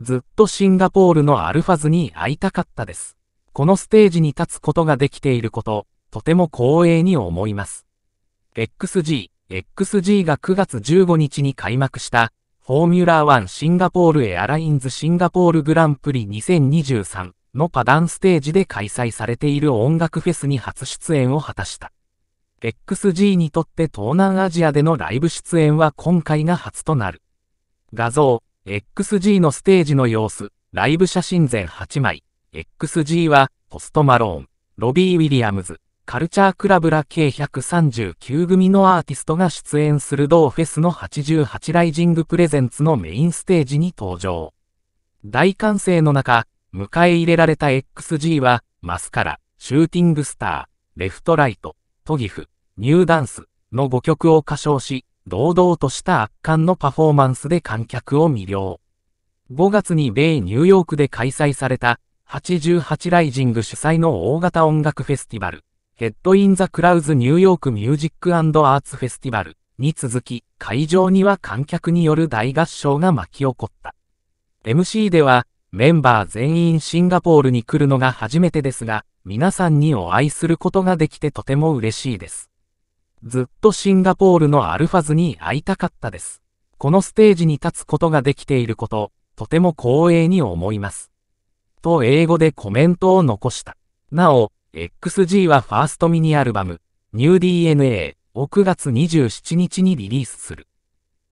ずっとシンガポールのアルファズに会いたかったです。このステージに立つことができていること、とても光栄に思います。XG、XG が9月15日に開幕した、フォーミュラー1シンガポールエアラインズシンガポールグランプリ2023のパダンステージで開催されている音楽フェスに初出演を果たした。XG にとって東南アジアでのライブ出演は今回が初となる。画像、XG のステージの様子、ライブ写真全8枚。XG は、ポストマローン、ロビー・ウィリアムズ、カルチャークラブら計139組のアーティストが出演する同フェスの88ライジングプレゼンツのメインステージに登場。大歓声の中、迎え入れられた XG は、マスカラ、シューティングスター、レフトライト、トギフ、ニューダンスの5曲を歌唱し、堂々とした圧巻のパフォーマンスで観客を魅了。5月に米ニューヨークで開催された88ライジング主催の大型音楽フェスティバル、ヘッド・イン・ザ・クラウズ・ニューヨーク・ミュージック・アーツ・フェスティバルに続き、会場には観客による大合唱が巻き起こった。MC では、メンバー全員シンガポールに来るのが初めてですが、皆さんにお会いすることができてとても嬉しいです。ずっとシンガポールのアルファズに会いたかったです。このステージに立つことができていること、とても光栄に思います。と英語でコメントを残した。なお、XG はファーストミニアルバム、ニュー DNA を9月27日にリリースする。